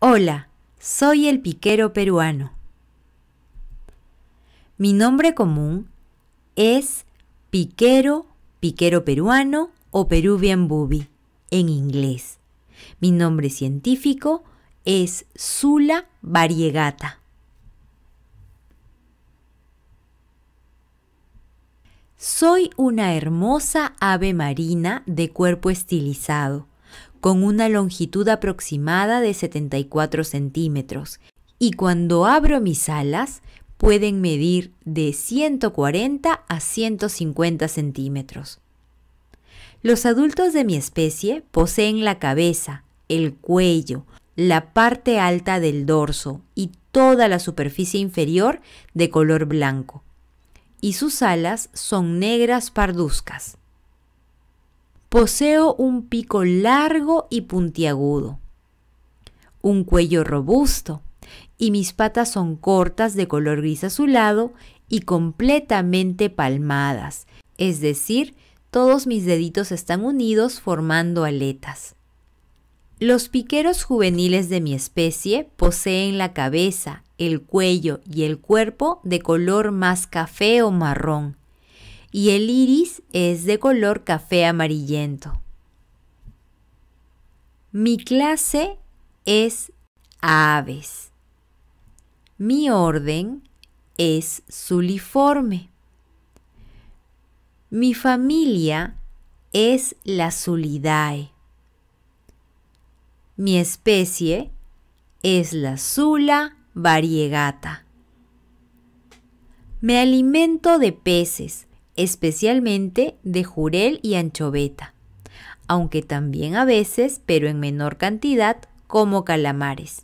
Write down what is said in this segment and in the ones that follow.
Hola, soy el piquero peruano. Mi nombre común es piquero, piquero peruano o Peruvian booby en inglés. Mi nombre científico es Zula variegata. Soy una hermosa ave marina de cuerpo estilizado con una longitud aproximada de 74 centímetros y cuando abro mis alas pueden medir de 140 a 150 centímetros. Los adultos de mi especie poseen la cabeza, el cuello, la parte alta del dorso y toda la superficie inferior de color blanco, y sus alas son negras parduzcas. Poseo un pico largo y puntiagudo, un cuello robusto y mis patas son cortas de color gris azulado y completamente palmadas, es decir, todos mis deditos están unidos formando aletas. Los piqueros juveniles de mi especie poseen la cabeza, el cuello y el cuerpo de color más café o marrón y el iris es de color café amarillento. Mi clase es aves. Mi orden es suliforme. Mi familia es la sulidae. Mi especie es la Zula variegata. Me alimento de peces, especialmente de jurel y anchoveta, aunque también a veces, pero en menor cantidad, como calamares.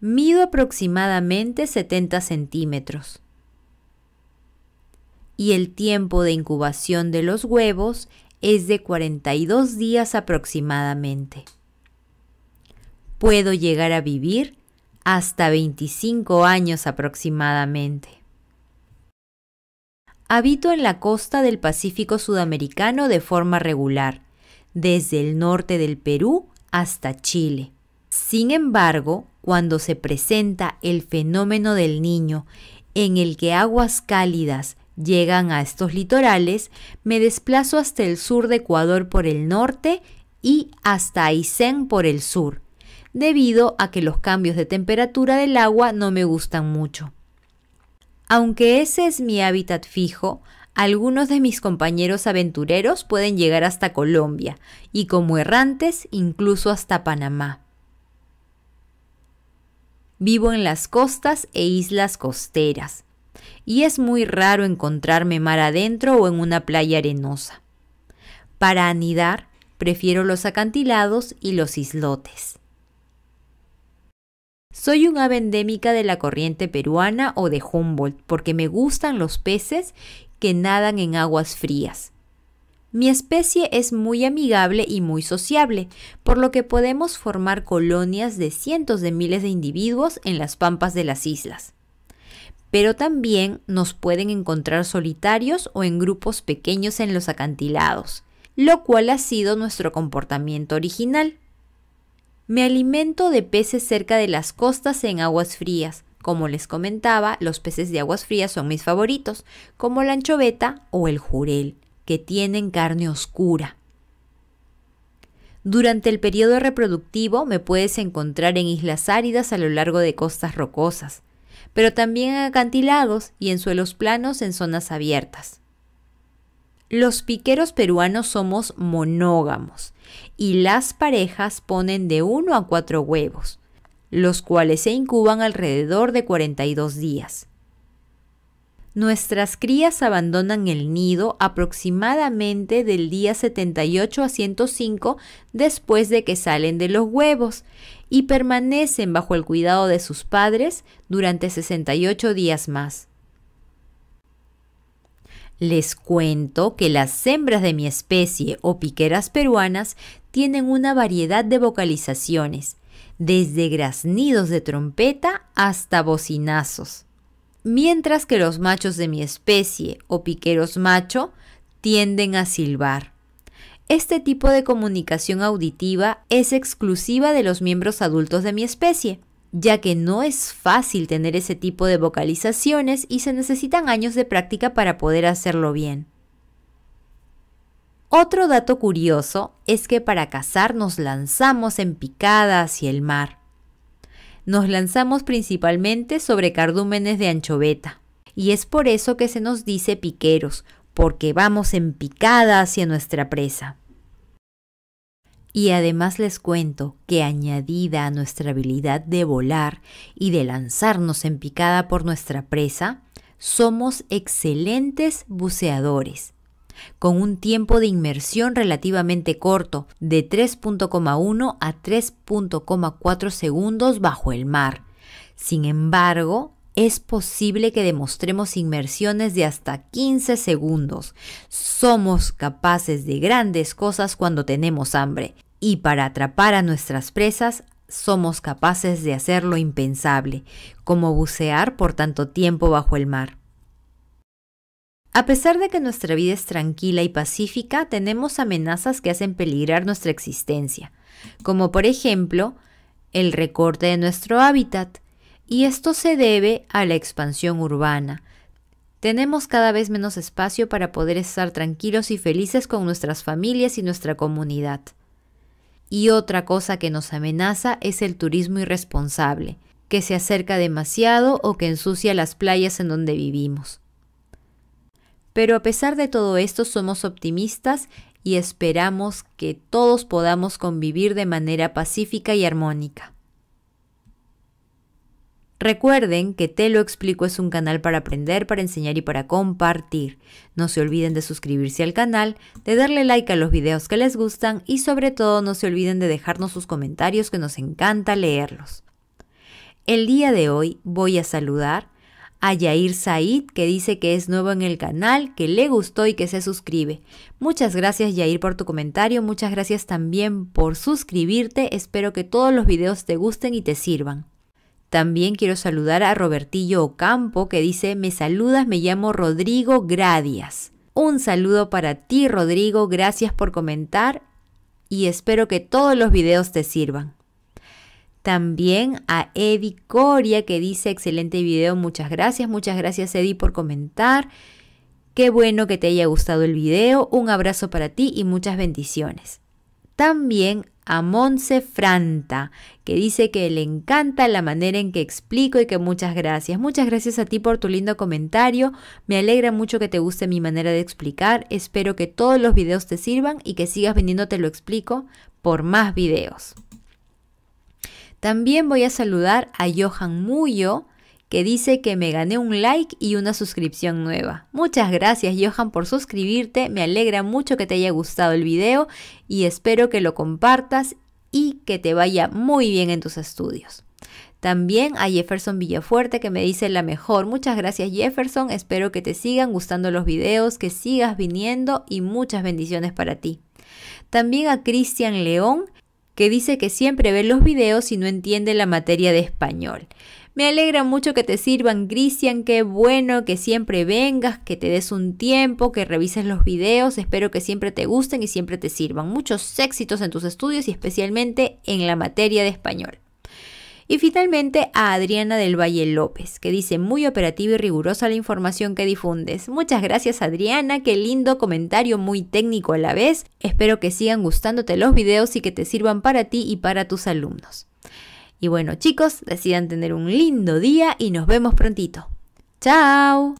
Mido aproximadamente 70 centímetros. Y el tiempo de incubación de los huevos es de 42 días aproximadamente. Puedo llegar a vivir hasta 25 años aproximadamente habito en la costa del Pacífico Sudamericano de forma regular, desde el norte del Perú hasta Chile. Sin embargo, cuando se presenta el fenómeno del niño, en el que aguas cálidas llegan a estos litorales, me desplazo hasta el sur de Ecuador por el norte y hasta Aysén por el sur, debido a que los cambios de temperatura del agua no me gustan mucho. Aunque ese es mi hábitat fijo, algunos de mis compañeros aventureros pueden llegar hasta Colombia y como errantes incluso hasta Panamá. Vivo en las costas e islas costeras y es muy raro encontrarme mar adentro o en una playa arenosa. Para anidar, prefiero los acantilados y los islotes. Soy un ave endémica de la corriente peruana o de Humboldt porque me gustan los peces que nadan en aguas frías. Mi especie es muy amigable y muy sociable, por lo que podemos formar colonias de cientos de miles de individuos en las pampas de las islas. Pero también nos pueden encontrar solitarios o en grupos pequeños en los acantilados, lo cual ha sido nuestro comportamiento original. Me alimento de peces cerca de las costas en aguas frías. Como les comentaba, los peces de aguas frías son mis favoritos, como la anchoveta o el jurel, que tienen carne oscura. Durante el periodo reproductivo me puedes encontrar en islas áridas a lo largo de costas rocosas, pero también en acantilados y en suelos planos en zonas abiertas. Los piqueros peruanos somos monógamos y las parejas ponen de 1 a 4 huevos, los cuales se incuban alrededor de 42 días. Nuestras crías abandonan el nido aproximadamente del día 78 a 105 después de que salen de los huevos y permanecen bajo el cuidado de sus padres durante 68 días más. Les cuento que las hembras de mi especie o piqueras peruanas tienen una variedad de vocalizaciones, desde graznidos de trompeta hasta bocinazos. Mientras que los machos de mi especie o piqueros macho tienden a silbar. Este tipo de comunicación auditiva es exclusiva de los miembros adultos de mi especie ya que no es fácil tener ese tipo de vocalizaciones y se necesitan años de práctica para poder hacerlo bien. Otro dato curioso es que para cazar nos lanzamos en picada hacia el mar. Nos lanzamos principalmente sobre cardúmenes de anchoveta, y es por eso que se nos dice piqueros, porque vamos en picada hacia nuestra presa. Y además les cuento que añadida a nuestra habilidad de volar y de lanzarnos en picada por nuestra presa, somos excelentes buceadores. Con un tiempo de inmersión relativamente corto, de 3.1 a 3.4 segundos bajo el mar. Sin embargo, es posible que demostremos inmersiones de hasta 15 segundos. Somos capaces de grandes cosas cuando tenemos hambre y para atrapar a nuestras presas somos capaces de hacer lo impensable, como bucear por tanto tiempo bajo el mar. A pesar de que nuestra vida es tranquila y pacífica, tenemos amenazas que hacen peligrar nuestra existencia, como por ejemplo el recorte de nuestro hábitat, y esto se debe a la expansión urbana. Tenemos cada vez menos espacio para poder estar tranquilos y felices con nuestras familias y nuestra comunidad. Y otra cosa que nos amenaza es el turismo irresponsable, que se acerca demasiado o que ensucia las playas en donde vivimos. Pero a pesar de todo esto somos optimistas y esperamos que todos podamos convivir de manera pacífica y armónica. Recuerden que Te lo explico es un canal para aprender, para enseñar y para compartir. No se olviden de suscribirse al canal, de darle like a los videos que les gustan y sobre todo no se olviden de dejarnos sus comentarios que nos encanta leerlos. El día de hoy voy a saludar a Yair Said, que dice que es nuevo en el canal, que le gustó y que se suscribe. Muchas gracias Yair por tu comentario, muchas gracias también por suscribirte, espero que todos los videos te gusten y te sirvan. También quiero saludar a Robertillo Ocampo que dice, me saludas, me llamo Rodrigo Gradias. Un saludo para ti Rodrigo, gracias por comentar y espero que todos los videos te sirvan. También a Eddie Coria que dice, excelente video, muchas gracias, muchas gracias Edi por comentar. Qué bueno que te haya gustado el video, un abrazo para ti y muchas bendiciones. También a Monse Franta, que dice que le encanta la manera en que explico y que muchas gracias. Muchas gracias a ti por tu lindo comentario. Me alegra mucho que te guste mi manera de explicar. Espero que todos los videos te sirvan y que sigas viniendo, Te lo explico por más videos. También voy a saludar a Johan Muyo, que dice que me gané un like y una suscripción nueva. Muchas gracias Johan por suscribirte, me alegra mucho que te haya gustado el video y espero que lo compartas y que te vaya muy bien en tus estudios. También a Jefferson Villafuerte que me dice la mejor. Muchas gracias Jefferson, espero que te sigan gustando los videos, que sigas viniendo y muchas bendiciones para ti. También a Cristian León que dice que siempre ve los videos y no entiende la materia de español. Me alegra mucho que te sirvan, Cristian, qué bueno que siempre vengas, que te des un tiempo, que revises los videos, espero que siempre te gusten y siempre te sirvan. Muchos éxitos en tus estudios y especialmente en la materia de español. Y finalmente a Adriana del Valle López, que dice muy operativa y rigurosa la información que difundes. Muchas gracias Adriana, qué lindo comentario muy técnico a la vez. Espero que sigan gustándote los videos y que te sirvan para ti y para tus alumnos. Y bueno chicos, decidan tener un lindo día y nos vemos prontito. ¡Chao!